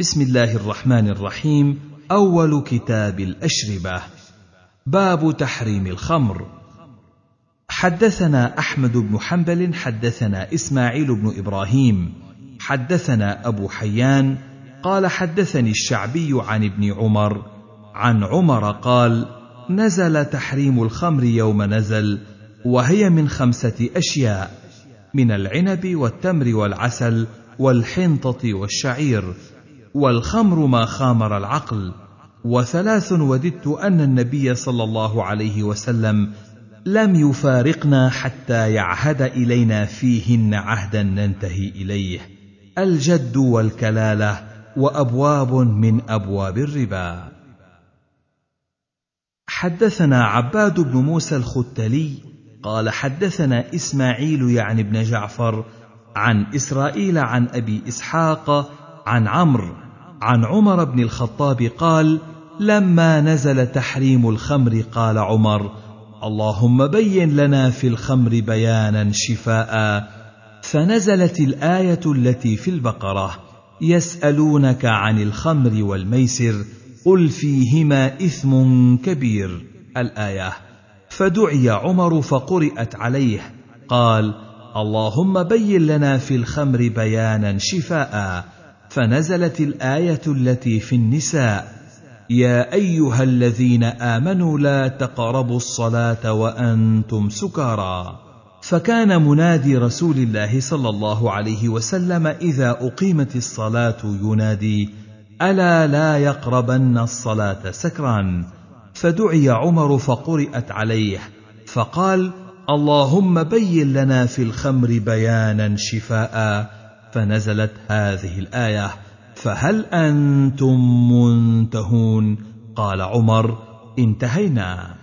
بسم الله الرحمن الرحيم أول كتاب الأشربة باب تحريم الخمر حدثنا أحمد بن حنبل حدثنا إسماعيل بن إبراهيم حدثنا أبو حيان قال حدثني الشعبي عن ابن عمر عن عمر قال نزل تحريم الخمر يوم نزل وهي من خمسة أشياء من العنب والتمر والعسل والحنطة والشعير والخمر ما خامر العقل وثلاث وددت ان النبي صلى الله عليه وسلم لم يفارقنا حتى يعهد الينا فيهن عهدا ننتهي اليه الجد والكلاله وابواب من ابواب الربا حدثنا عباد بن موسى الختلي قال حدثنا اسماعيل يعني بن جعفر عن اسرائيل عن ابي اسحاق عن عمرو عن عمر بن الخطاب قال لما نزل تحريم الخمر قال عمر اللهم بين لنا في الخمر بيانا شفاء فنزلت الايه التي في البقره يسالونك عن الخمر والميسر قل فيهما اثم كبير الايه فدعي عمر فقرات عليه قال اللهم بين لنا في الخمر بيانا شفاء فنزلت الايه التي في النساء يا ايها الذين امنوا لا تقربوا الصلاه وانتم سكارى فكان منادي رسول الله صلى الله عليه وسلم اذا اقيمت الصلاه ينادي الا لا يقربن الصلاه سكران فدعي عمر فقرات عليه فقال اللهم بين لنا في الخمر بيانا شفاء فنزلت هذه الايه فهل انتم منتهون قال عمر انتهينا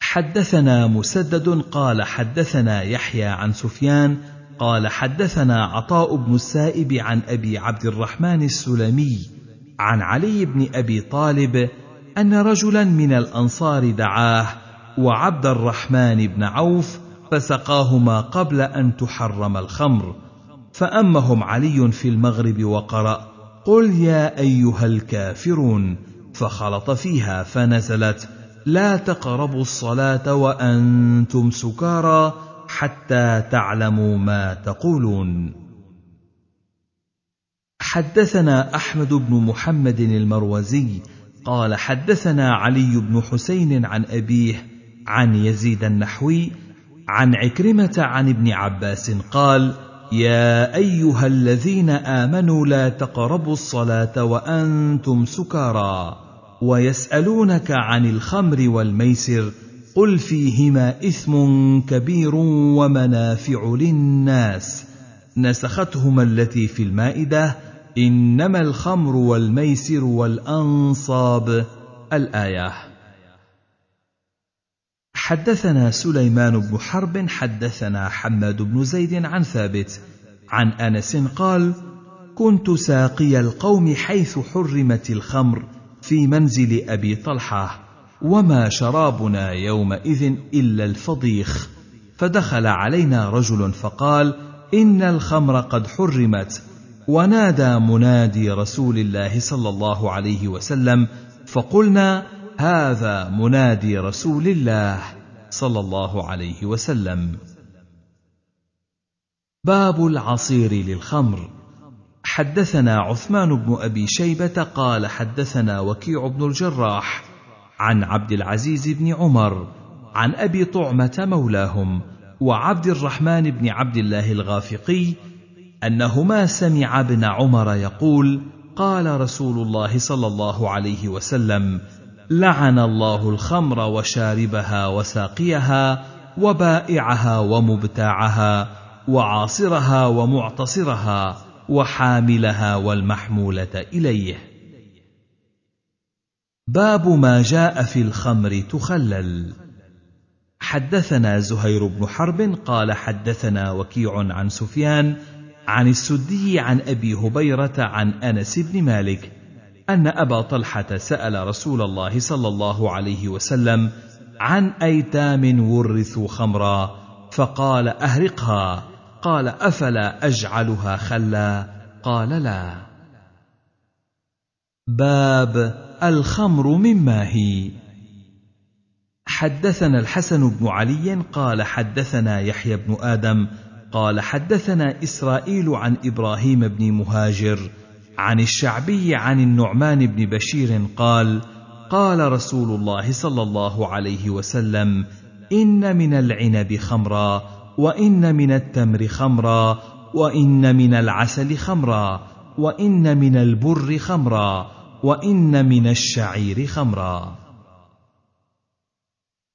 حدثنا مسدد قال حدثنا يحيى عن سفيان قال حدثنا عطاء بن السائب عن ابي عبد الرحمن السلمي عن علي بن ابي طالب ان رجلا من الانصار دعاه وعبد الرحمن بن عوف فسقاهما قبل ان تحرم الخمر فامهم علي في المغرب وقرا قل يا ايها الكافرون فخلط فيها فنزلت لا تقربوا الصلاه وانتم سكارى حتى تعلموا ما تقولون حدثنا احمد بن محمد المروزي قال حدثنا علي بن حسين عن ابيه عن يزيد النحوي عن عكرمه عن ابن عباس قال يا ايها الذين امنوا لا تقربوا الصلاه وانتم سكارى ويسالونك عن الخمر والميسر قل فيهما اثم كبير ومنافع للناس نسختهما التي في المائده انما الخمر والميسر والانصاب الايه حدثنا سليمان بن حرب حدثنا حماد بن زيد عن ثابت عن انس قال كنت ساقي القوم حيث حرمت الخمر في منزل ابي طلحه وما شرابنا يومئذ الا الفضيخ فدخل علينا رجل فقال ان الخمر قد حرمت ونادى منادي رسول الله صلى الله عليه وسلم فقلنا هذا منادي رسول الله صلى الله عليه وسلم باب العصير للخمر حدثنا عثمان بن ابي شيبه قال حدثنا وكيع بن الجراح عن عبد العزيز بن عمر عن ابي طعمه مولاهم وعبد الرحمن بن عبد الله الغافقي انهما سمع ابن عمر يقول قال رسول الله صلى الله عليه وسلم لعن الله الخمر وشاربها وساقيها وبائعها ومبتاعها وعاصرها ومعتصرها وحاملها والمحموله اليه باب ما جاء في الخمر تخلل حدثنا زهير بن حرب قال حدثنا وكيع عن سفيان عن السدي عن ابي هبيره عن انس بن مالك أن أبا طلحة سأل رسول الله صلى الله عليه وسلم عن أيتام ورثوا خمرا فقال أهرقها قال أفلا أجعلها خلا قال لا باب الخمر مما هي حدثنا الحسن بن علي قال حدثنا يحيى بن آدم قال حدثنا إسرائيل عن إبراهيم بن مهاجر عن الشعبي عن النعمان بن بشير قال قال رسول الله صلى الله عليه وسلم ان من العنب خمرا وان من التمر خمرا وان من العسل خمرا وان من البر خمرا وان من الشعير خمرا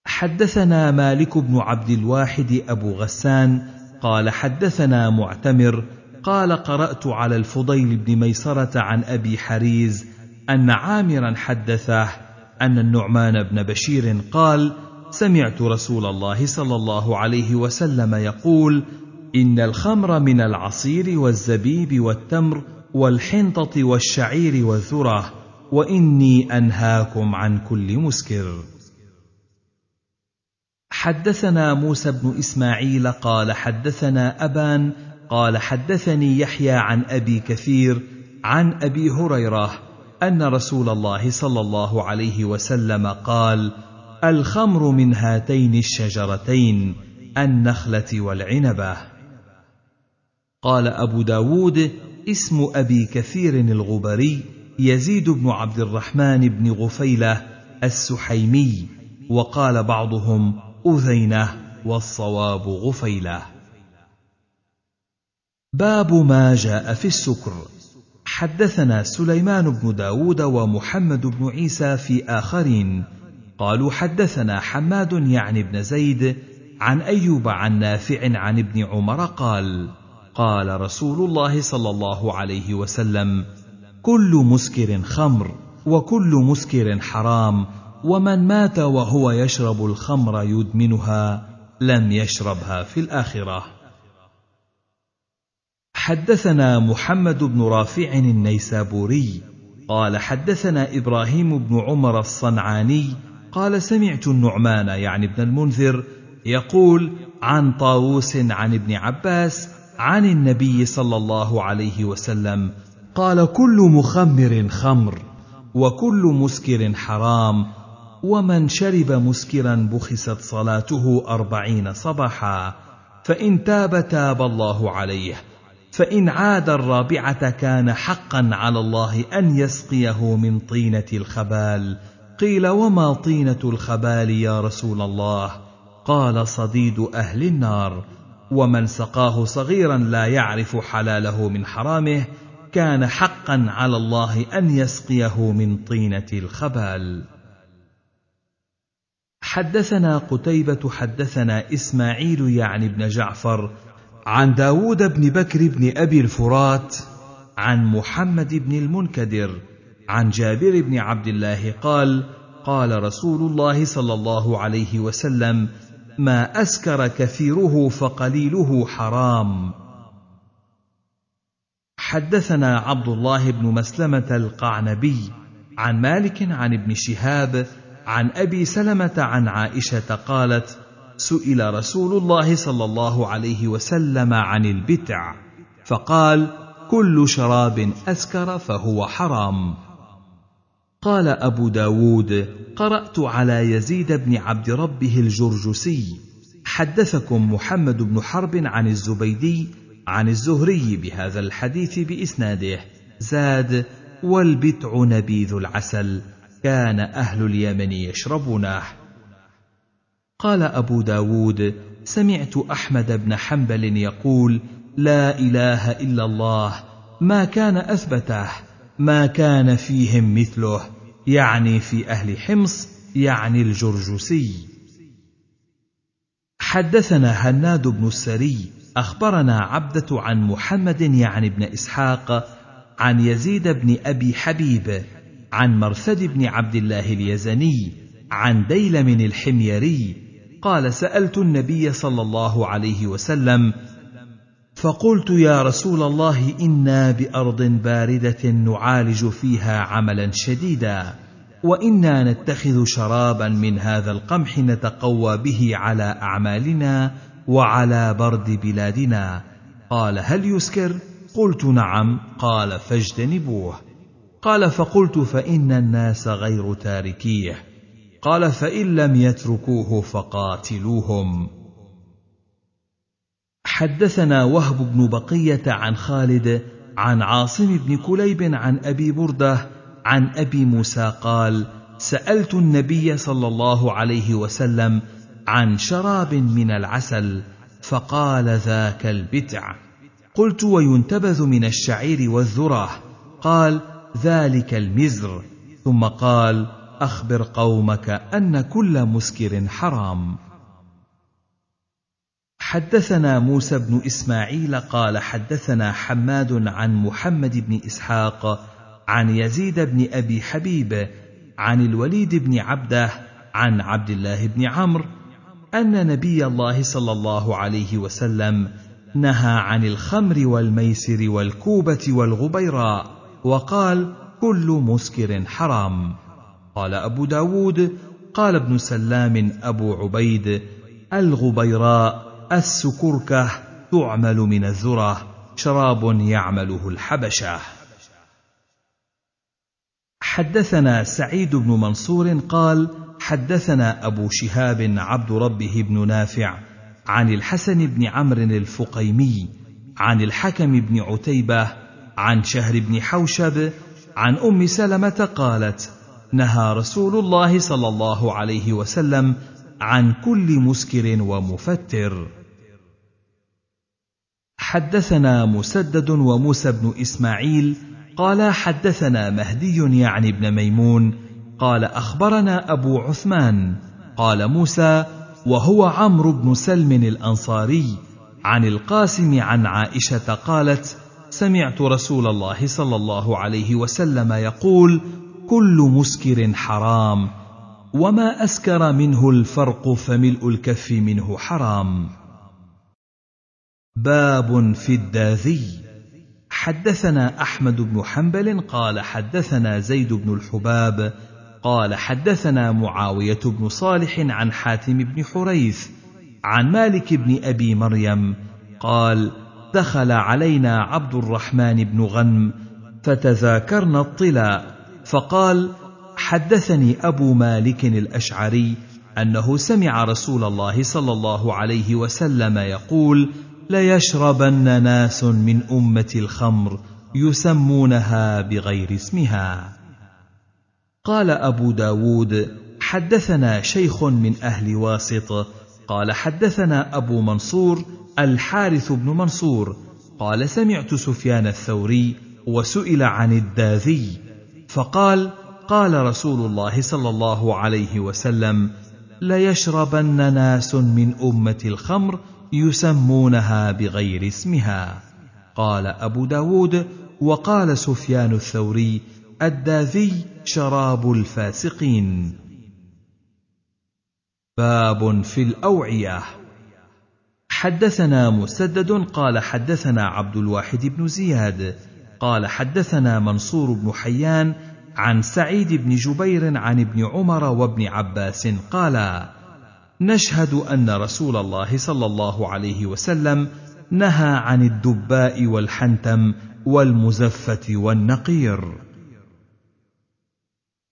حدثنا مالك بن عبد الواحد ابو غسان قال حدثنا معتمر قال قرأت على الفضيل بن ميسرة عن أبي حريز أن عامرا حدثه أن النعمان بن بشير قال: سمعت رسول الله صلى الله عليه وسلم يقول: إن الخمر من العصير والزبيب والتمر والحنطة والشعير والذرة، وإني أنهاكم عن كل مسكر. حدثنا موسى بن إسماعيل قال حدثنا أبان قال حدثني يحيى عن ابي كثير عن ابي هريره ان رسول الله صلى الله عليه وسلم قال الخمر من هاتين الشجرتين النخله والعنبه قال ابو داود اسم ابي كثير الغبري يزيد بن عبد الرحمن بن غفيله السحيمي وقال بعضهم اذينه والصواب غفيله باب ما جاء في السكر حدثنا سليمان بن داود ومحمد بن عيسى في آخرين قالوا حدثنا حماد يعني بن زيد عن أيوب عن نافع عن ابن عمر قال قال رسول الله صلى الله عليه وسلم كل مسكر خمر وكل مسكر حرام ومن مات وهو يشرب الخمر يدمنها لم يشربها في الاخره حدثنا محمد بن رافع النيسابوري قال حدثنا ابراهيم بن عمر الصنعاني قال سمعت النعمان يعني ابن المنذر يقول عن طاووس عن ابن عباس عن النبي صلى الله عليه وسلم قال كل مخمر خمر وكل مسكر حرام ومن شرب مسكرا بخست صلاته اربعين صباحا فان تاب تاب الله عليه فإن عاد الرابعة كان حقا على الله أن يسقيه من طينة الخبال قيل وما طينة الخبال يا رسول الله قال صديد أهل النار ومن سقاه صغيرا لا يعرف حلاله من حرامه كان حقا على الله أن يسقيه من طينة الخبال حدثنا قتيبة حدثنا إسماعيل يعني بن جعفر عن داود بن بكر بن أبي الفرات عن محمد بن المنكدر عن جابر بن عبد الله قال قال رسول الله صلى الله عليه وسلم ما اسكر كثيره فقليله حرام حدثنا عبد الله بن مسلمه القعنبي عن مالك عن ابن شهاب عن ابي سلمه عن عائشه قالت سئل رسول الله صلى الله عليه وسلم عن البتع فقال كل شراب اسكر فهو حرام قال ابو داود قرات على يزيد بن عبد ربه الجرجسي حدثكم محمد بن حرب عن الزبيدي عن الزهري بهذا الحديث باسناده زاد والبتع نبيذ العسل كان اهل اليمن يشربونه قال أبو داود سمعت أحمد بن حنبل يقول لا إله إلا الله ما كان أثبته ما كان فيهم مثله يعني في أهل حمص يعني الجرجسي حدثنا هناد بن السري أخبرنا عبدة عن محمد يعني بن إسحاق عن يزيد بن أبي حبيب عن مرثد بن عبد الله اليزني عن ديلم الحميري قال سالت النبي صلى الله عليه وسلم فقلت يا رسول الله انا بارض بارده نعالج فيها عملا شديدا وانا نتخذ شرابا من هذا القمح نتقوى به على اعمالنا وعلى برد بلادنا قال هل يسكر قلت نعم قال فاجتنبوه قال فقلت فان الناس غير تاركيه قال فان لم يتركوه فقاتلوهم حدثنا وهب بن بقيه عن خالد عن عاصم بن كليب عن ابي برده عن ابي موسى قال سالت النبي صلى الله عليه وسلم عن شراب من العسل فقال ذاك البتع قلت وينتبذ من الشعير والذره قال ذلك المزر ثم قال اخبر قومك ان كل مسكر حرام حدثنا موسى بن اسماعيل قال حدثنا حماد عن محمد بن اسحاق عن يزيد بن ابي حبيب عن الوليد بن عبده عن عبد الله بن عمرو ان نبي الله صلى الله عليه وسلم نهى عن الخمر والميسر والكوبه والغبيراء وقال كل مسكر حرام قال أبو داود قال ابن سلام أبو عبيد الغبيراء السكركة تعمل من الذرة شراب يعمله الحبشة حدثنا سعيد بن منصور قال حدثنا أبو شهاب عبد ربه بن نافع عن الحسن بن عمرو الفقيمي عن الحكم بن عتيبة عن شهر بن حوشب عن أم سلمة قالت نهى رسول الله صلى الله عليه وسلم عن كل مسكر ومفتر حدثنا مسدد وموسى بن اسماعيل قال حدثنا مهدي يعني بن ميمون قال اخبرنا ابو عثمان قال موسى وهو عمرو بن سلم الانصاري عن القاسم عن عائشه قالت سمعت رسول الله صلى الله عليه وسلم يقول كل مسكر حرام وما اسكر منه الفرق فملء الكف منه حرام باب في الداذي حدثنا احمد بن حنبل قال حدثنا زيد بن الحباب قال حدثنا معاويه بن صالح عن حاتم بن حريث عن مالك بن ابي مريم قال دخل علينا عبد الرحمن بن غنم فتذاكرنا الطلاء فقال حدثني ابو مالك الاشعري انه سمع رسول الله صلى الله عليه وسلم يقول ليشربن ناس من امه الخمر يسمونها بغير اسمها قال ابو داود حدثنا شيخ من اهل واسط قال حدثنا ابو منصور الحارث بن منصور قال سمعت سفيان الثوري وسئل عن الداذي فقال قال رسول الله صلى الله عليه وسلم ليشربن ناس من امه الخمر يسمونها بغير اسمها قال ابو داود وقال سفيان الثوري الداذي شراب الفاسقين باب في الاوعيه حدثنا مسدد قال حدثنا عبد الواحد بن زياد قال حدثنا منصور بن حيان عن سعيد بن جبير عن ابن عمر وابن عباس قالا نشهد ان رسول الله صلى الله عليه وسلم نهى عن الدباء والحنتم والمزفه والنقير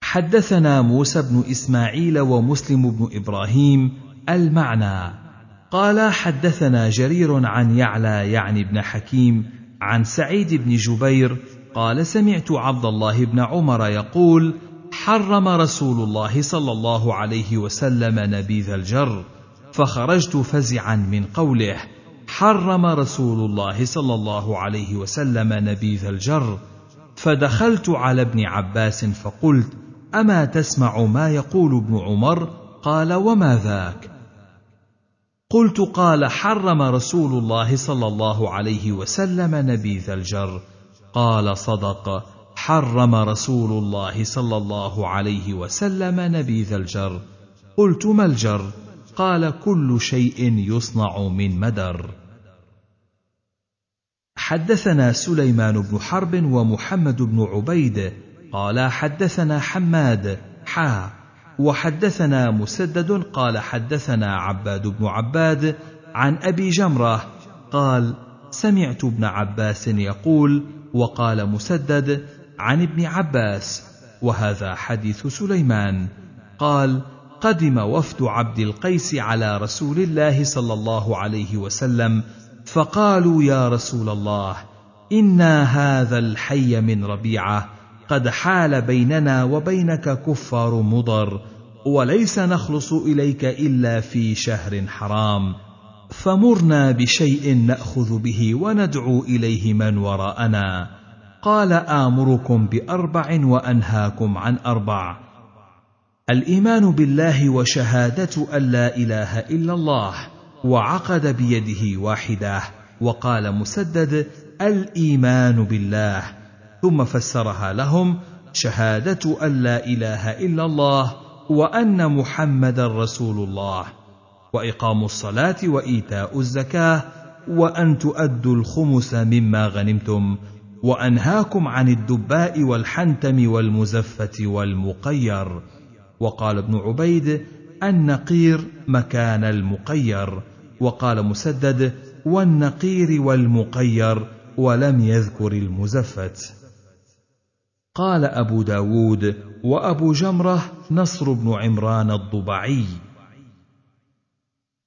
حدثنا موسى بن اسماعيل ومسلم بن ابراهيم المعنى قالا حدثنا جرير عن يعلى يعني بن حكيم عن سعيد بن جبير قال سمعت عبد الله بن عمر يقول حرم رسول الله صلى الله عليه وسلم نبيذ الجر فخرجت فزعا من قوله حرم رسول الله صلى الله عليه وسلم نبيذ الجر فدخلت على ابن عباس فقلت اما تسمع ما يقول ابن عمر قال وما ذاك قلت قال حرم رسول الله صلى الله عليه وسلم نبيذ الجر قال صدق حرم رسول الله صلى الله عليه وسلم نبيذ الجر قلت ما الجر قال كل شيء يصنع من مدر حدثنا سليمان بن حرب ومحمد بن عبيد قال حدثنا حماد حا وحدثنا مسدد قال حدثنا عباد بن عباد عن ابي جمره قال سمعت ابن عباس يقول وقال مسدد عن ابن عباس وهذا حديث سليمان قال قدم وفد عبد القيس على رسول الله صلى الله عليه وسلم فقالوا يا رسول الله انا هذا الحي من ربيعه قد حال بيننا وبينك كفار مضر وليس نخلص اليك الا في شهر حرام فمرنا بشيء ناخذ به وندعو اليه من وراءنا قال امركم باربع وانهاكم عن اربع الايمان بالله وشهاده ان لا اله الا الله وعقد بيده واحده وقال مسدد الايمان بالله ثم فسرها لهم شهاده ان لا اله الا الله وان محمدا رسول الله واقام الصلاه وايتاء الزكاه وان تؤدوا الخمس مما غنمتم وانهاكم عن الدباء والحنتم والمزفه والمقير وقال ابن عبيد النقير مكان المقير وقال مسدد والنقير والمقير ولم يذكر المزفت قال أبو داود وأبو جمرة نصر بن عمران الضبعي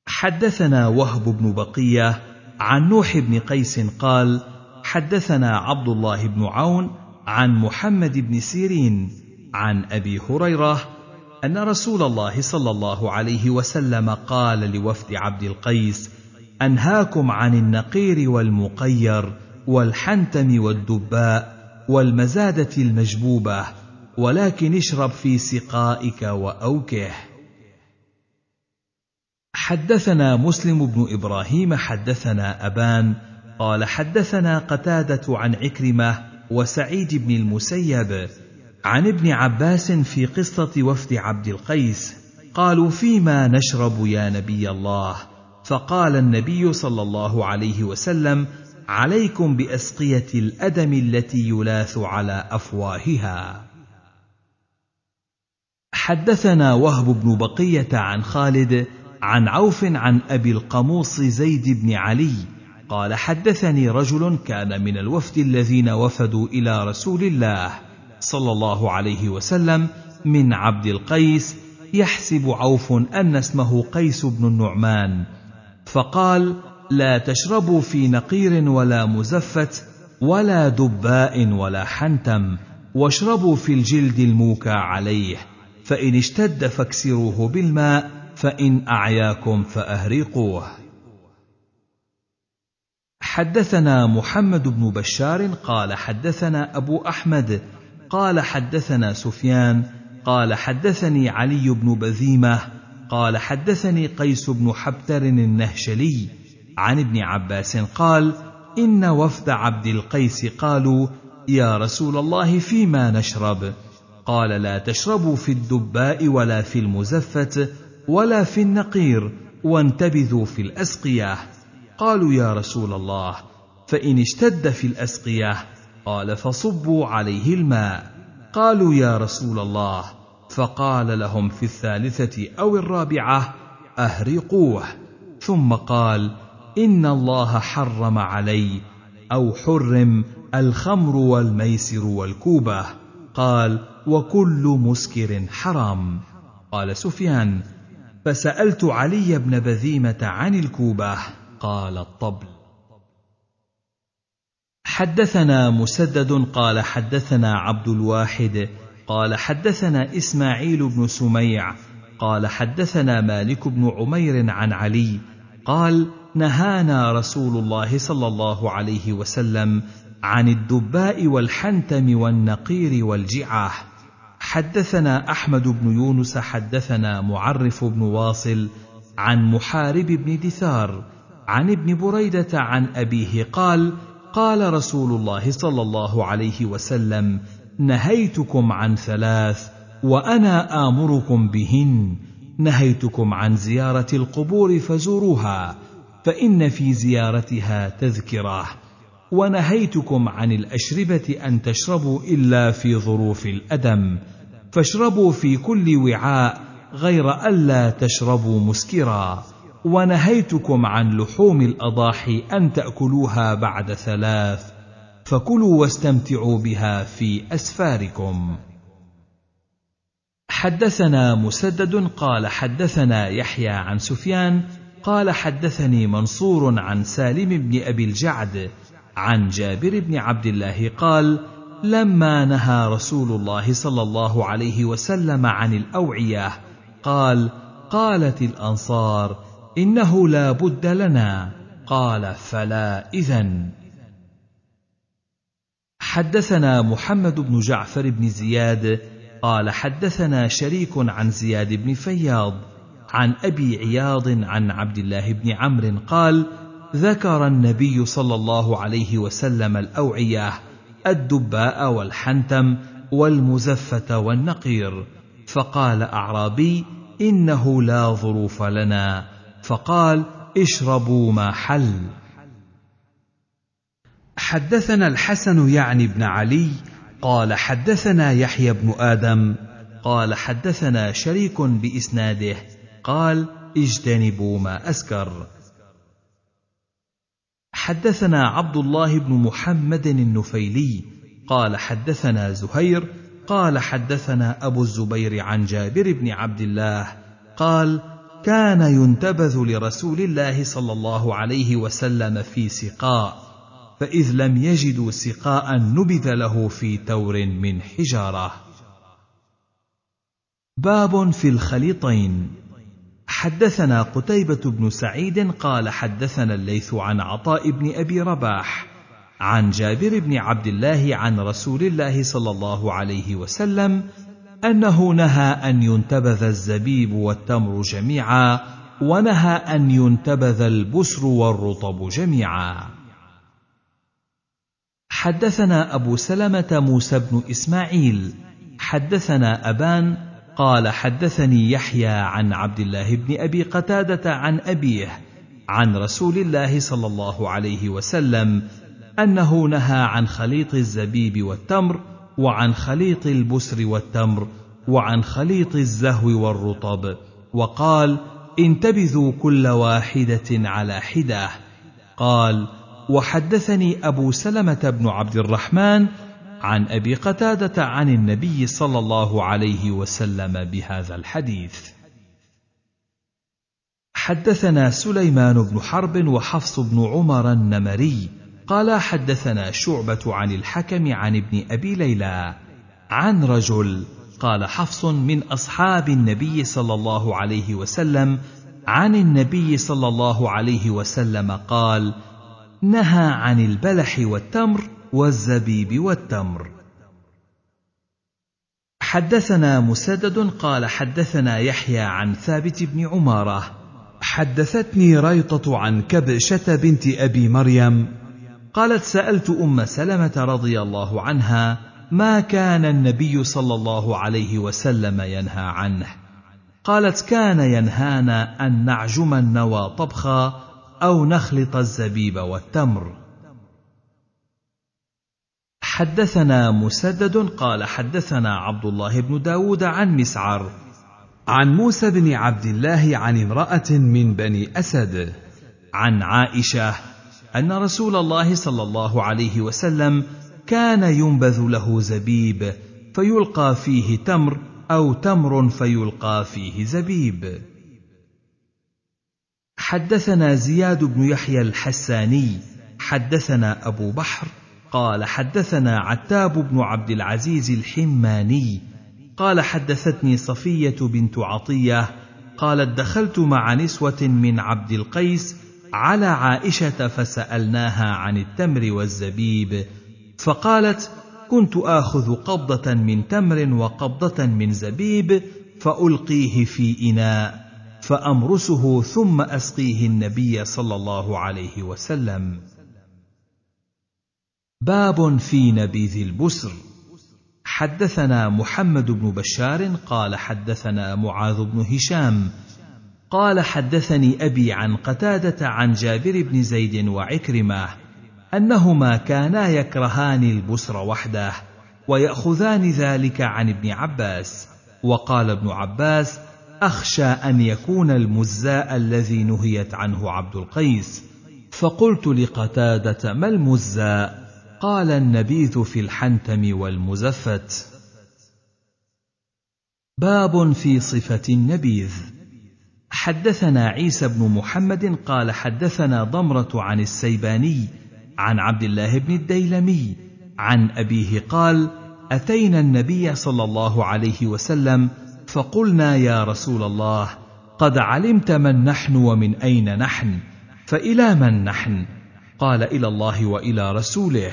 حدثنا وهب بن بقية عن نوح بن قيس قال حدثنا عبد الله بن عون عن محمد بن سيرين عن أبي هريرة أن رسول الله صلى الله عليه وسلم قال لوفد عبد القيس أنهاكم عن النقير والمقير والحنتم والدباء والمزادة المجبوبة ولكن اشرب في سقائك وأوكه حدثنا مسلم بن إبراهيم حدثنا أبان قال حدثنا قتادة عن عكرمة وسعيد بن المسيب عن ابن عباس في قصة وفد عبد القيس قالوا فيما نشرب يا نبي الله فقال النبي صلى الله عليه وسلم عليكم باسقيه الادم التي يلاث على افواهها حدثنا وهب بن بقيه عن خالد عن عوف عن ابي القموص زيد بن علي قال حدثني رجل كان من الوفد الذين وفدوا الى رسول الله صلى الله عليه وسلم من عبد القيس يحسب عوف ان اسمه قيس بن النعمان فقال لا تشربوا في نقير ولا مزفت ولا دباء ولا حنتم واشربوا في الجلد الموكى عليه فان اشتد فاكسروه بالماء فان اعياكم فاهرقوه حدثنا محمد بن بشار قال حدثنا ابو احمد قال حدثنا سفيان قال حدثني علي بن بذيمه قال حدثني قيس بن حبتر النهشلي عن ابن عباس قال ان وفد عبد القيس قالوا يا رسول الله فيما نشرب قال لا تشربوا في الدباء ولا في المزفت ولا في النقير وانتبذوا في الاسقيه قالوا يا رسول الله فان اشتد في الاسقيه قال فصبوا عليه الماء قالوا يا رسول الله فقال لهم في الثالثه او الرابعه اهرقوه ثم قال ان الله حرم علي او حرم الخمر والميسر والكوبه قال وكل مسكر حرام قال سفيان فسالت علي بن بذيمه عن الكوبه قال الطبل حدثنا مسدد قال حدثنا عبد الواحد قال حدثنا اسماعيل بن سميع قال حدثنا مالك بن عمير عن علي قال نهانا رسول الله صلى الله عليه وسلم عن الدباء والحنتم والنقير والجعاه حدثنا احمد بن يونس حدثنا معرف بن واصل عن محارب بن دثار عن ابن بريده عن ابيه قال قال رسول الله صلى الله عليه وسلم نهيتكم عن ثلاث وانا امركم بهن نهيتكم عن زياره القبور فزوروها فإن في زيارتها تذكرة ونهيتكم عن الأشربة أن تشربوا إلا في ظروف الأدم فاشربوا في كل وعاء غير ألا تشربوا مسكرا ونهيتكم عن لحوم الأضاحي أن تأكلوها بعد ثلاث فكلوا واستمتعوا بها في أسفاركم حدثنا مسدد قال حدثنا يحيى عن سفيان قال حدثني منصور عن سالم بن ابي الجعد عن جابر بن عبد الله قال لما نهى رسول الله صلى الله عليه وسلم عن الاوعيه قال قالت الانصار انه لا بد لنا قال فلا اذن حدثنا محمد بن جعفر بن زياد قال حدثنا شريك عن زياد بن فياض عن ابي عياض عن عبد الله بن عمرو قال ذكر النبي صلى الله عليه وسلم الاوعيه الدباء والحنتم والمزفه والنقير فقال اعرابي انه لا ظروف لنا فقال اشربوا ما حل حدثنا الحسن يعني بن علي قال حدثنا يحيى بن ادم قال حدثنا شريك باسناده قال اجتنبوا ما اسكر حدثنا عبد الله بن محمد النفيلي قال حدثنا زهير قال حدثنا ابو الزبير عن جابر بن عبد الله قال كان ينتبذ لرسول الله صلى الله عليه وسلم في سقاء فاذ لم يجدوا سقاء نبذ له في تور من حجاره باب في الخليطين حدثنا قتيبة بن سعيد قال حدثنا الليث عن عطاء بن أبي رباح عن جابر بن عبد الله عن رسول الله صلى الله عليه وسلم أنه نهى أن ينتبذ الزبيب والتمر جميعا ونهى أن ينتبذ البسر والرطب جميعا حدثنا أبو سلمة موسى بن إسماعيل حدثنا أبان قال حدثني يحيى عن عبد الله بن ابي قتاده عن ابيه عن رسول الله صلى الله عليه وسلم انه نهى عن خليط الزبيب والتمر وعن خليط البسر والتمر وعن خليط الزهو والرطب وقال انتبذوا كل واحده على حده قال وحدثني ابو سلمه بن عبد الرحمن عن ابي قتاده عن النبي صلى الله عليه وسلم بهذا الحديث حدثنا سليمان بن حرب وحفص بن عمر النمري قال حدثنا شعبه عن الحكم عن ابن ابي ليلى عن رجل قال حفص من اصحاب النبي صلى الله عليه وسلم عن النبي صلى الله عليه وسلم قال نهى عن البلح والتمر والزبيب والتمر حدثنا مسدد قال حدثنا يحيى عن ثابت بن عماره حدثتني ريطه عن كبشه بنت ابي مريم قالت سالت ام سلمه رضي الله عنها ما كان النبي صلى الله عليه وسلم ينهى عنه قالت كان ينهانا ان نعجم النوى طبخا او نخلط الزبيب والتمر حدثنا مسدد قال حدثنا عبد الله بن داود عن مسعر عن موسى بن عبد الله عن امرأة من بني أسد عن عائشة أن رسول الله صلى الله عليه وسلم كان ينبذ له زبيب فيلقى فيه تمر أو تمر فيلقى فيه زبيب حدثنا زياد بن يحيى الحساني حدثنا أبو بحر قال حدثنا عتاب بن عبد العزيز الحماني قال حدثتني صفيه بنت عطيه قالت دخلت مع نسوه من عبد القيس على عائشه فسالناها عن التمر والزبيب فقالت كنت اخذ قبضه من تمر وقبضه من زبيب فالقيه في اناء فامرسه ثم اسقيه النبي صلى الله عليه وسلم باب في نبيذ البسر حدثنا محمد بن بشار قال حدثنا معاذ بن هشام قال حدثني ابي عن قتاده عن جابر بن زيد وعكرمه انهما كانا يكرهان البسر وحده وياخذان ذلك عن ابن عباس وقال ابن عباس اخشى ان يكون المزاء الذي نهيت عنه عبد القيس فقلت لقتاده ما المزاء قال النبيذ في الحنتم والمزفت باب في صفه النبيذ حدثنا عيسى بن محمد قال حدثنا ضمره عن السيباني عن عبد الله بن الديلمي عن ابيه قال اتينا النبي صلى الله عليه وسلم فقلنا يا رسول الله قد علمت من نحن ومن اين نحن فالى من نحن قال الى الله والى رسوله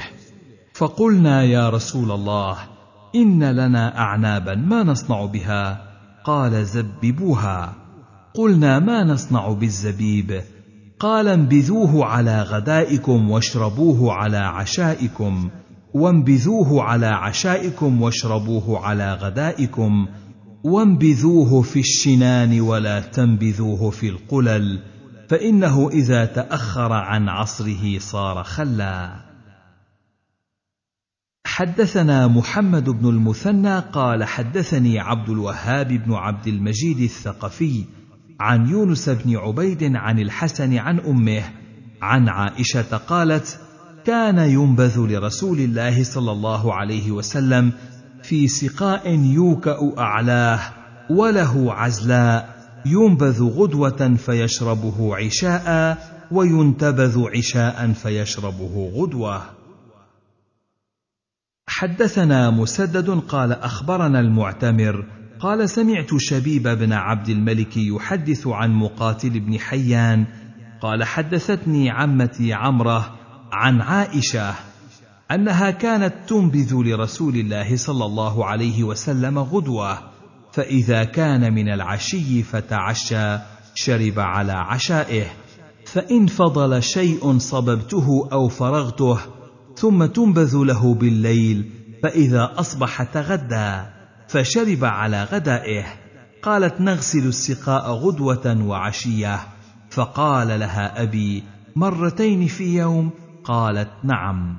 فقلنا يا رسول الله ان لنا اعنابا ما نصنع بها قال زببوها قلنا ما نصنع بالزبيب قال انبذوه على غدائكم واشربوه على عشائكم وانبذوه على عشائكم واشربوه على غدائكم وانبذوه في الشنان ولا تنبذوه في القلل فانه اذا تاخر عن عصره صار خلا حدثنا محمد بن المثنى قال حدثني عبد الوهاب بن عبد المجيد الثقفي عن يونس بن عبيد عن الحسن عن امه عن عائشه قالت كان ينبذ لرسول الله صلى الله عليه وسلم في سقاء يوكا اعلاه وله عزلاء ينبذ غدوه فيشربه عشاء وينتبذ عشاء فيشربه غدوه حدثنا مسدد قال اخبرنا المعتمر قال سمعت شبيب بن عبد الملك يحدث عن مقاتل بن حيان قال حدثتني عمتي عمره عن عائشه انها كانت تنبذ لرسول الله صلى الله عليه وسلم غدوه فإذا كان من العشي فتعشى شرب على عشائه فإن فضل شيء صببته أو فرغته ثم تنبذ له بالليل فإذا أصبح تغدى فشرب على غدائه قالت نغسل السقاء غدوة وعشية فقال لها أبي مرتين في يوم قالت نعم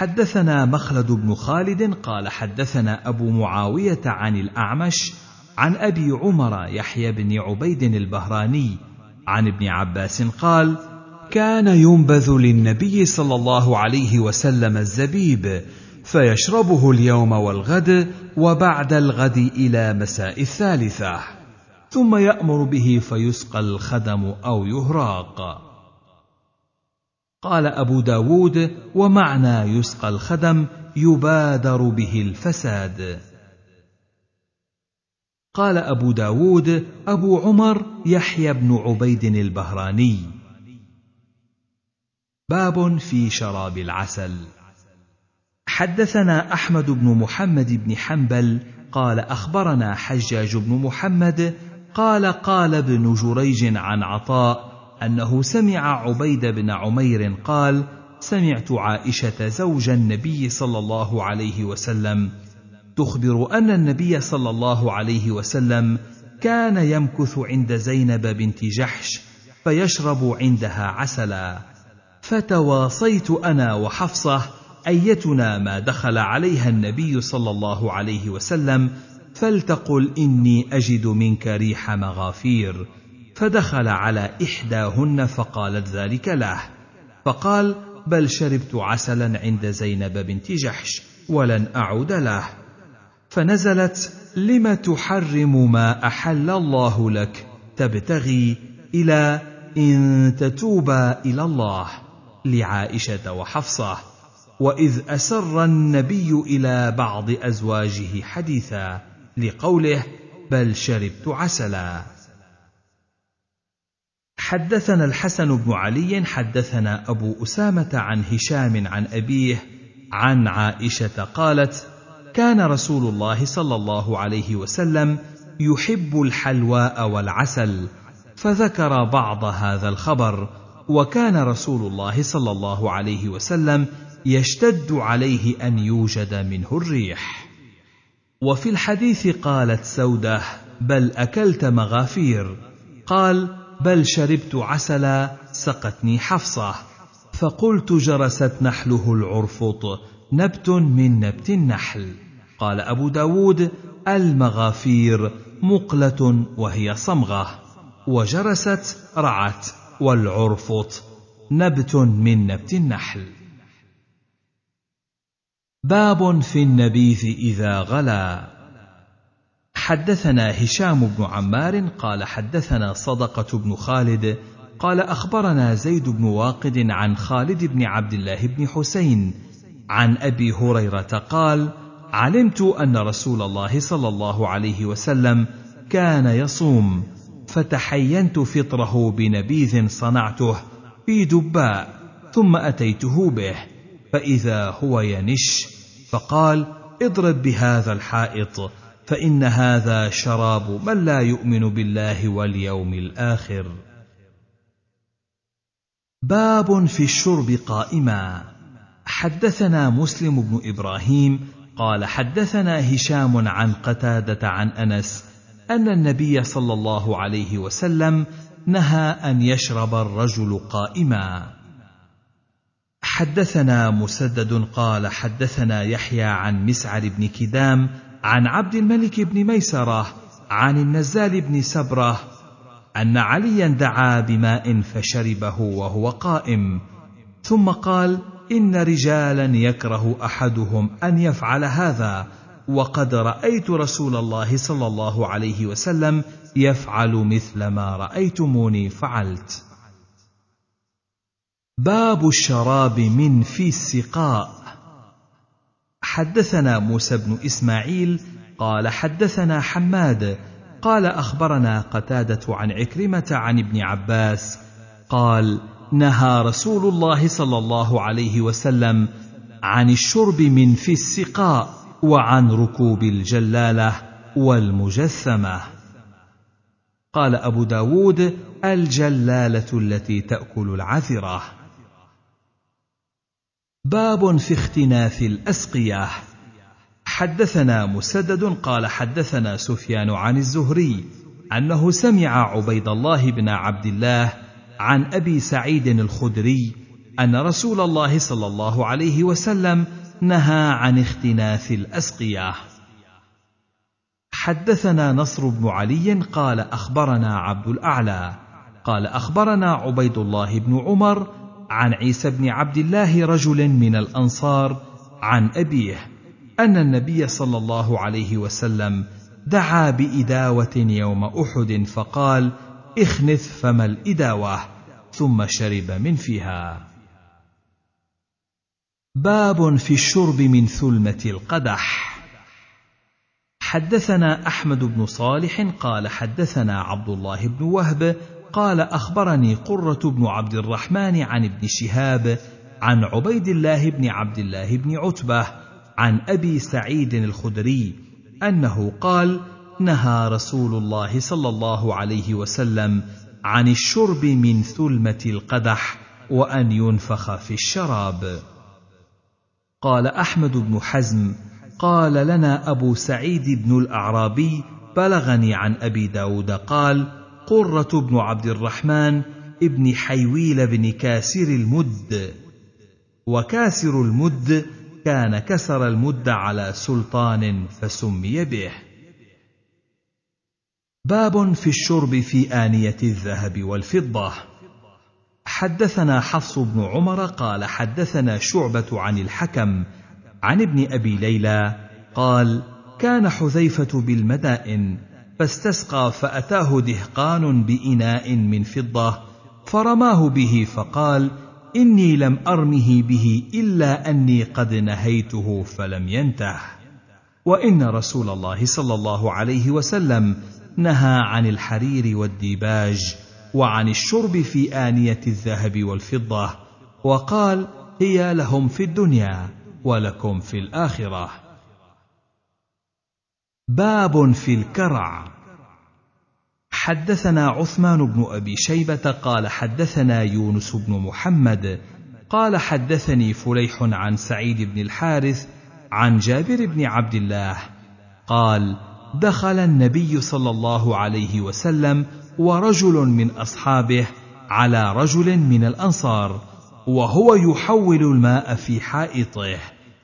حدثنا مخلد بن خالد قال حدثنا ابو معاويه عن الاعمش عن ابي عمر يحيى بن عبيد البهراني عن ابن عباس قال كان ينبذ للنبي صلى الله عليه وسلم الزبيب فيشربه اليوم والغد وبعد الغد الى مساء الثالثه ثم يامر به فيسقى الخدم او يهراق قال أبو داود ومعنى يسقى الخدم يبادر به الفساد قال أبو داود أبو عمر يحيى بن عبيد البهراني باب في شراب العسل حدثنا أحمد بن محمد بن حنبل قال أخبرنا حجاج بن محمد قال قال ابن جريج عن عطاء أنه سمع عبيد بن عمير قال: سمعت عائشة زوج النبي صلى الله عليه وسلم تخبر أن النبي صلى الله عليه وسلم كان يمكث عند زينب بنت جحش فيشرب عندها عسلا فتواصيت أنا وحفصة أيتنا ما دخل عليها النبي صلى الله عليه وسلم فلتقل إني أجد منك ريح مغافير فدخل على إحداهن فقالت ذلك له فقال بل شربت عسلا عند زينب بنت جحش ولن أعود له فنزلت لم تحرم ما أحل الله لك تبتغي إلى إن تتوبا إلى الله لعائشة وحفصة وإذ أسر النبي إلى بعض أزواجه حديثا لقوله بل شربت عسلا حدثنا الحسن بن علي حدثنا ابو اسامه عن هشام عن ابيه عن عائشه قالت كان رسول الله صلى الله عليه وسلم يحب الحلواء والعسل فذكر بعض هذا الخبر وكان رسول الله صلى الله عليه وسلم يشتد عليه ان يوجد منه الريح وفي الحديث قالت سوده بل اكلت مغافير قال بل شربت عسلا سقتني حفصه فقلت جرست نحله العرفط نبت من نبت النحل قال ابو داود المغافير مقله وهي صمغه وجرست رعت والعرفط نبت من نبت النحل باب في النبيذ اذا غلا حدثنا هشام بن عمار قال حدثنا صدقه بن خالد قال اخبرنا زيد بن واقد عن خالد بن عبد الله بن حسين عن ابي هريره قال علمت ان رسول الله صلى الله عليه وسلم كان يصوم فتحينت فطره بنبيذ صنعته في دباء ثم اتيته به فاذا هو ينش فقال اضرب بهذا الحائط فان هذا شراب من لا يؤمن بالله واليوم الاخر باب في الشرب قائما حدثنا مسلم بن ابراهيم قال حدثنا هشام عن قتاده عن انس ان النبي صلى الله عليه وسلم نهى ان يشرب الرجل قائما حدثنا مسدد قال حدثنا يحيى عن مسعر بن كدام عن عبد الملك بن ميسره عن النزال بن سبره ان عليا دعا بماء فشربه وهو قائم ثم قال ان رجالا يكره احدهم ان يفعل هذا وقد رايت رسول الله صلى الله عليه وسلم يفعل مثل ما رايتموني فعلت باب الشراب من في السقاء حدثنا موسى بن اسماعيل قال حدثنا حماد قال اخبرنا قتاده عن عكرمه عن ابن عباس قال نهى رسول الله صلى الله عليه وسلم عن الشرب من في السقاء وعن ركوب الجلاله والمجثمه قال ابو داود الجلاله التي تاكل العثره باب في اختناث الاسقيه حدثنا مسدد قال حدثنا سفيان عن الزهري انه سمع عبيد الله بن عبد الله عن ابي سعيد الخدري ان رسول الله صلى الله عليه وسلم نهى عن اختناث الاسقيه حدثنا نصر بن علي قال اخبرنا عبد الاعلى قال اخبرنا عبيد الله بن عمر عن عيسى بن عبد الله رجل من الانصار عن ابيه ان النبي صلى الله عليه وسلم دعا باداوه يوم احد فقال اخنث فما الاداوه ثم شرب من فيها باب في الشرب من ثلمه القدح حدثنا احمد بن صالح قال حدثنا عبد الله بن وهب قال أخبرني قرة بن عبد الرحمن عن ابن شهاب عن عبيد الله بن عبد الله بن عتبة عن أبي سعيد الخدري أنه قال: نهى رسول الله صلى الله عليه وسلم عن الشرب من ثلمة القدح وأن ينفخ في الشراب. قال أحمد بن حزم: قال لنا أبو سعيد بن الأعرابي بلغني عن أبي داود قال: قرة بن عبد الرحمن ابن حيويل بن كاسر المد وكاسر المد كان كسر المد على سلطان فسمي به باب في الشرب في آنية الذهب والفضة حدثنا حفص بن عمر قال حدثنا شعبة عن الحكم عن ابن أبي ليلى قال كان حذيفة بالمدائن فاستسقى فأتاه دهقان بإناء من فضة فرماه به فقال: إني لم أرمه به إلا أني قد نهيته فلم ينته. وإن رسول الله صلى الله عليه وسلم نهى عن الحرير والديباج وعن الشرب في آنية الذهب والفضة، وقال: هي لهم في الدنيا ولكم في الآخرة. باب في الكرع حدثنا عثمان بن ابي شيبه قال حدثنا يونس بن محمد قال حدثني فليح عن سعيد بن الحارث عن جابر بن عبد الله قال دخل النبي صلى الله عليه وسلم ورجل من اصحابه على رجل من الانصار وهو يحول الماء في حائطه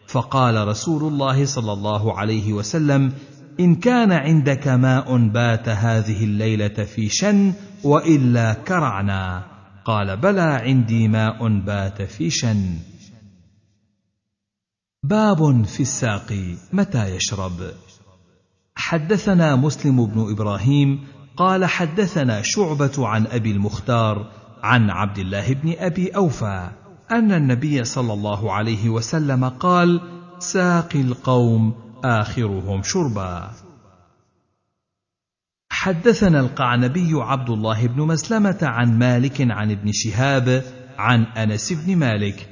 فقال رسول الله صلى الله عليه وسلم إن كان عندك ماء بات هذه الليلة في شن وإلا كرعنا قال بلى عندي ماء بات في شن باب في الساقي متى يشرب حدثنا مسلم بن إبراهيم قال حدثنا شعبة عن أبي المختار عن عبد الله بن أبي أوفى أن النبي صلى الله عليه وسلم قال ساقي القوم آخرهم شربا حدثنا القعنبي عبد الله بن مسلمة عن مالك عن ابن شهاب عن أنس بن مالك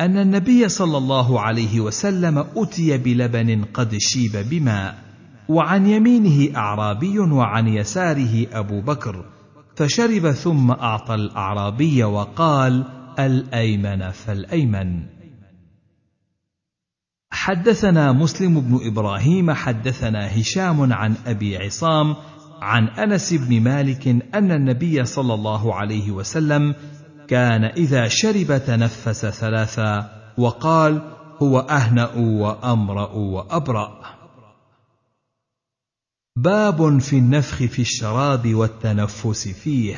أن النبي صلى الله عليه وسلم أتي بلبن قد شيب بماء وعن يمينه أعرابي وعن يساره أبو بكر فشرب ثم أعطى الأعرابي وقال الأيمن فالأيمن حدثنا مسلم بن ابراهيم حدثنا هشام عن ابي عصام عن انس بن مالك ان النبي صلى الله عليه وسلم كان اذا شرب تنفس ثلاثا وقال هو اهنا وامرا وابرا باب في النفخ في الشراب والتنفس فيه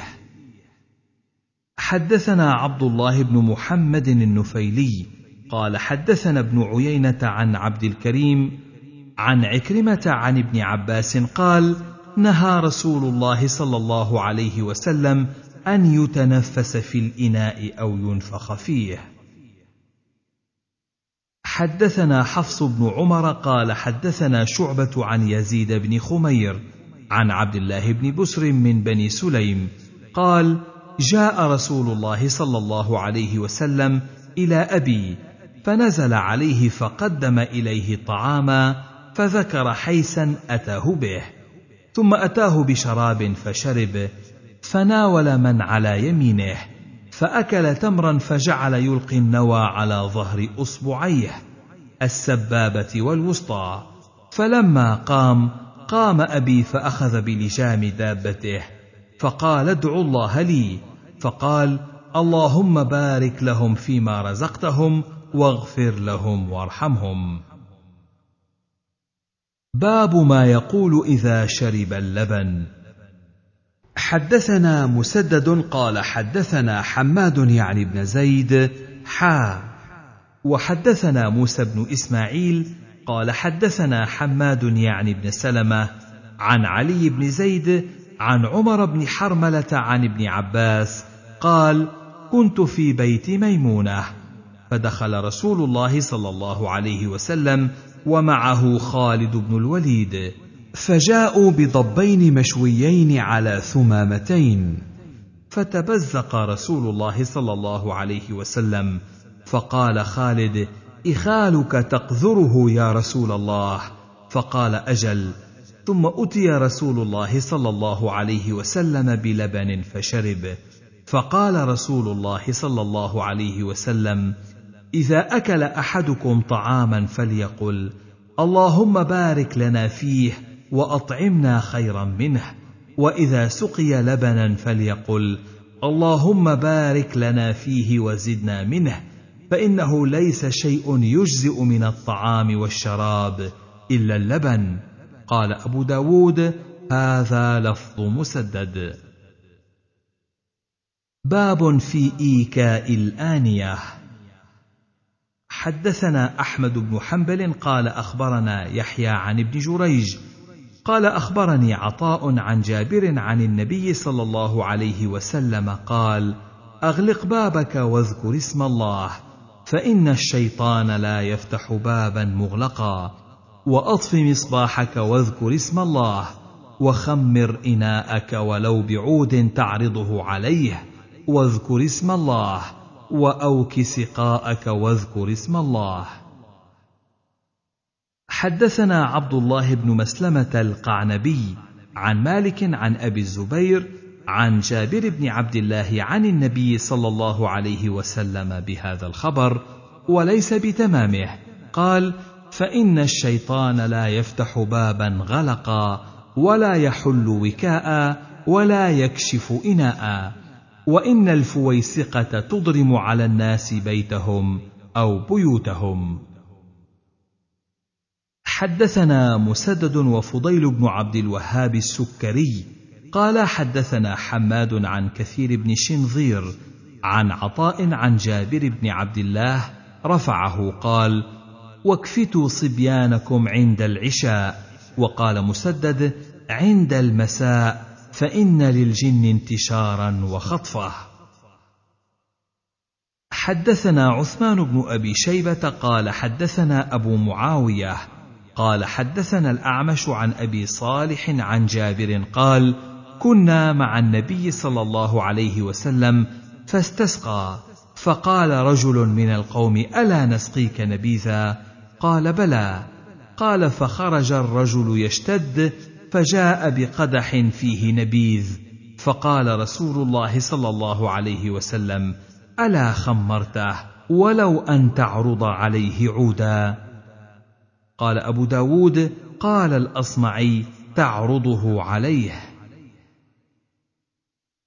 حدثنا عبد الله بن محمد النفيلي قال حدثنا ابن عيينه عن عبد الكريم عن عكرمه عن ابن عباس قال نهى رسول الله صلى الله عليه وسلم ان يتنفس في الاناء او ينفخ فيه حدثنا حفص بن عمر قال حدثنا شعبه عن يزيد بن خمير عن عبد الله بن بسر من بني سليم قال جاء رسول الله صلى الله عليه وسلم الى ابي فنزل عليه فقدم اليه طعاما فذكر حيسا اتاه به ثم اتاه بشراب فشرب فناول من على يمينه فاكل تمرا فجعل يلقي النوى على ظهر اصبعيه السبابه والوسطى فلما قام قام ابي فاخذ بلجام دابته فقال ادعوا الله لي فقال اللهم بارك لهم فيما رزقتهم واغفر لهم وارحمهم باب ما يقول اذا شرب اللبن حدثنا مسدد قال حدثنا حماد يعني بن زيد حا وحدثنا موسى بن اسماعيل قال حدثنا حماد يعني بن سلمه عن علي بن زيد عن عمر بن حرمله عن ابن عباس قال كنت في بيت ميمونه فدخل رسول الله صلى الله عليه وسلم ومعه خالد بن الوليد فجاءوا بضبين مشويين على ثمامتين فتبزق رسول الله صلى الله عليه وسلم فقال خالد اخالك تقذره يا رسول الله فقال اجل ثم اتي رسول الله صلى الله عليه وسلم بلبن فشرب فقال رسول الله صلى الله عليه وسلم اذا اكل احدكم طعاما فليقل اللهم بارك لنا فيه واطعمنا خيرا منه واذا سقي لبنا فليقل اللهم بارك لنا فيه وزدنا منه فانه ليس شيء يجزئ من الطعام والشراب الا اللبن قال ابو داود هذا لفظ مسدد باب في ايكاء الانيه حدثنا احمد بن حنبل قال اخبرنا يحيى عن ابن جريج قال اخبرني عطاء عن جابر عن النبي صلى الله عليه وسلم قال اغلق بابك واذكر اسم الله فان الشيطان لا يفتح بابا مغلقا واطف مصباحك واذكر اسم الله وخمر اناءك ولو بعود تعرضه عليه واذكر اسم الله واوك سقاءك واذكر اسم الله حدثنا عبد الله بن مسلمه القعنبي عن مالك عن ابي الزبير عن جابر بن عبد الله عن النبي صلى الله عليه وسلم بهذا الخبر وليس بتمامه قال فان الشيطان لا يفتح بابا غلقا ولا يحل وكاء ولا يكشف اناء وان الفويسقه تضرم على الناس بيتهم او بيوتهم حدثنا مسدد وفضيل بن عبد الوهاب السكري قال حدثنا حماد عن كثير بن شنظير عن عطاء عن جابر بن عبد الله رفعه قال واكفتوا صبيانكم عند العشاء وقال مسدد عند المساء فان للجن انتشارا وخطفه حدثنا عثمان بن ابي شيبه قال حدثنا ابو معاويه قال حدثنا الاعمش عن ابي صالح عن جابر قال كنا مع النبي صلى الله عليه وسلم فاستسقى فقال رجل من القوم الا نسقيك نبيذا قال بلى قال فخرج الرجل يشتد فجاء بقدح فيه نبيذ فقال رسول الله صلى الله عليه وسلم الا خمرته ولو ان تعرض عليه عودا قال ابو داود قال الاصمعي تعرضه عليه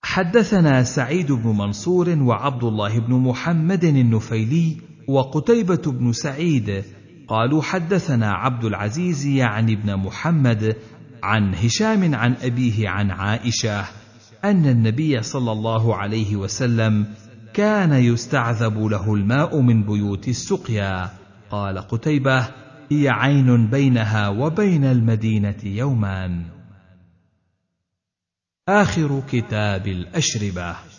حدثنا سعيد بن منصور وعبد الله بن محمد النفيلي وقتيبه بن سعيد قالوا حدثنا عبد العزيز يعني ابن محمد عن هشام عن أبيه عن عائشة أن النبي صلى الله عليه وسلم كان يستعذب له الماء من بيوت السقيا قال قتيبة هي عين بينها وبين المدينة يومان آخر كتاب الأشربة